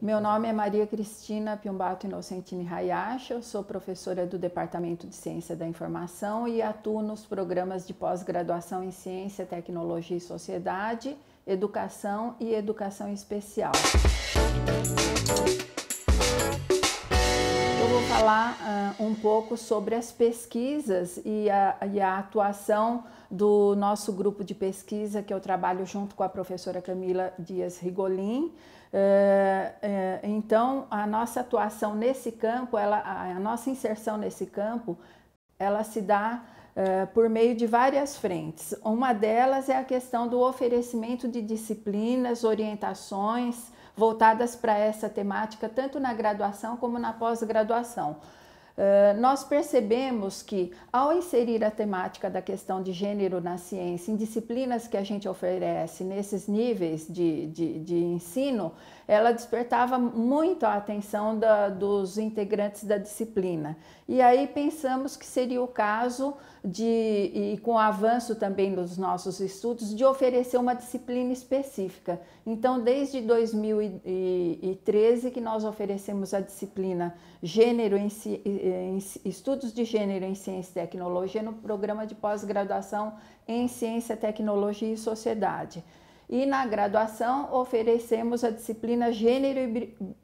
Meu nome é Maria Cristina Piumbato Inocentini Hayashi, eu sou professora do Departamento de Ciência da Informação e atuo nos programas de pós-graduação em Ciência, Tecnologia e Sociedade, Educação e Educação Especial eu vou falar uh, um pouco sobre as pesquisas e a, e a, atuação do nosso grupo de pesquisa que eu trabalho junto com a professora Camila Dias Rigolin. Uh, uh, então, a nossa atuação nesse campo, ela, a, a nossa inserção nesse campo, ela se dá Uh, por meio de várias frentes. Uma delas é a questão do oferecimento de disciplinas, orientações, voltadas para essa temática, tanto na graduação como na pós-graduação. Eh, nós percebemos que, ao inserir a temática da questão de gênero na ciência em disciplinas que a gente oferece nesses níveis de, de, de ensino, ela despertava muito a atenção da, dos integrantes da disciplina. E aí pensamos que seria o caso de, e com o avanço também dos nossos estudos, de oferecer uma disciplina específica. Então, desde 2013 que nós oferecemos a disciplina Gênero em Estudos de Gênero em Ciência e Tecnologia no programa de pós-graduação em Ciência, Tecnologia e Sociedade. E na graduação oferecemos a disciplina Gênero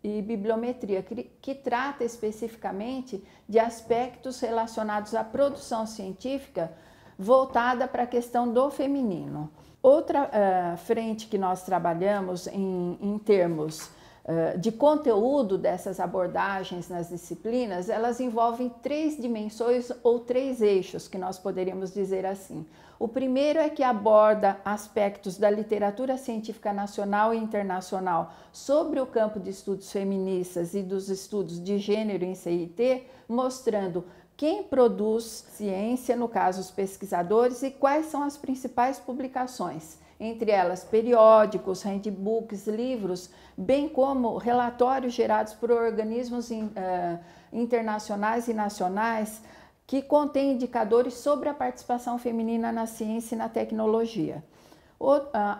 e Bibliometria, que, que trata especificamente de aspectos relacionados à produção científica voltada para a questão do feminino. Outra uh, frente que nós trabalhamos em, em termos ah, de conteúdo dessas abordagens nas disciplinas, elas envolvem três dimensões ou três eixos, que nós poderíamos dizer assim. O primeiro é que aborda aspectos da literatura científica nacional e internacional sobre o campo de estudos feministas e dos estudos de gênero em CIT, mostrando quem produz ciência, no caso os pesquisadores, e quais são as principais publicações entre elas periódicos, handbooks, livros, bem como relatórios gerados por organismos in, uh, internacionais e nacionais que contêm indicadores sobre a participação feminina na ciência e na tecnologia.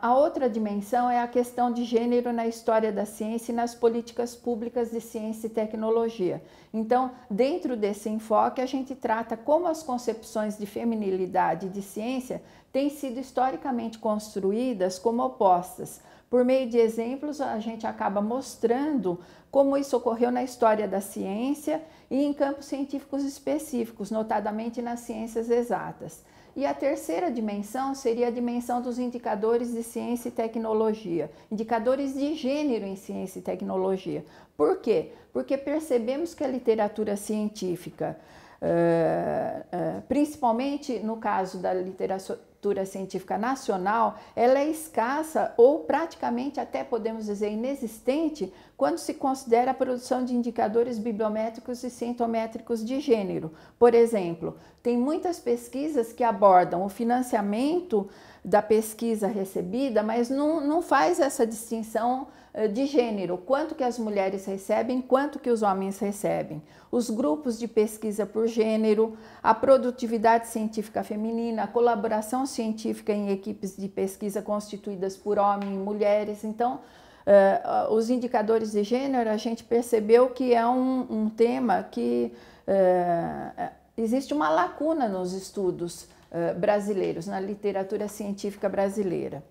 A outra dimensão é a questão de gênero na história da ciência e nas políticas públicas de ciência e tecnologia. Então, dentro desse enfoque, a gente trata como as concepções de feminilidade e de ciência têm sido historicamente construídas como opostas. Por meio de exemplos, a gente acaba mostrando como isso ocorreu na história da ciência e em campos científicos específicos, notadamente nas ciências exatas. E a terceira dimensão seria a dimensão dos indicadores de ciência e tecnologia, indicadores de gênero em ciência e tecnologia. Por quê? Porque percebemos que a literatura científica, eh, eh, principalmente no caso da literatura cultura científica nacional, ela é escassa ou praticamente até podemos dizer inexistente quando se considera a produção de indicadores bibliométricos e cientométricos de gênero. Por exemplo, tem muitas pesquisas que abordam o financiamento da pesquisa recebida, mas não, não faz essa distinção eh, de gênero, quanto que as mulheres recebem, quanto que os homens recebem. Os grupos de pesquisa por gênero, a produtividade científica feminina, a colaboração científica em equipes de pesquisa constituídas por homens e mulheres. Então, uh, os indicadores de gênero, a gente percebeu que é um, um tema que uh, existe uma lacuna nos estudos uh, brasileiros, na literatura científica brasileira.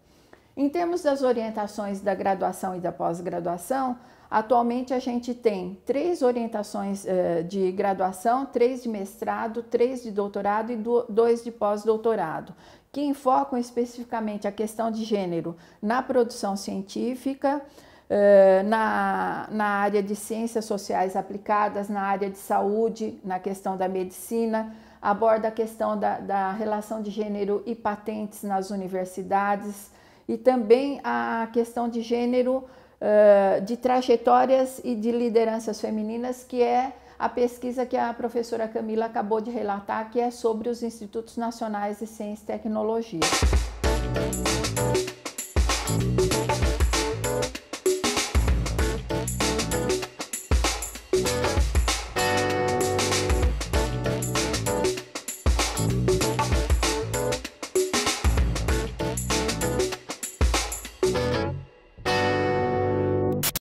Em termos das orientações da graduação e da pós-graduação, atualmente a gente tem três orientações de graduação, três de mestrado, três de doutorado e dois de pós-doutorado que enfocam especificamente a questão de gênero na produção científica, eh, na, na área de ciências sociais aplicadas, na área de saúde, na questão da medicina, aborda a questão da, da relação de gênero e patentes nas universidades, e também a questão de gênero eh, de trajetórias e de lideranças femininas, que é a pesquisa que a professora Camila acabou de relatar, que é sobre os Institutos Nacionais de Ciência e Tecnologia.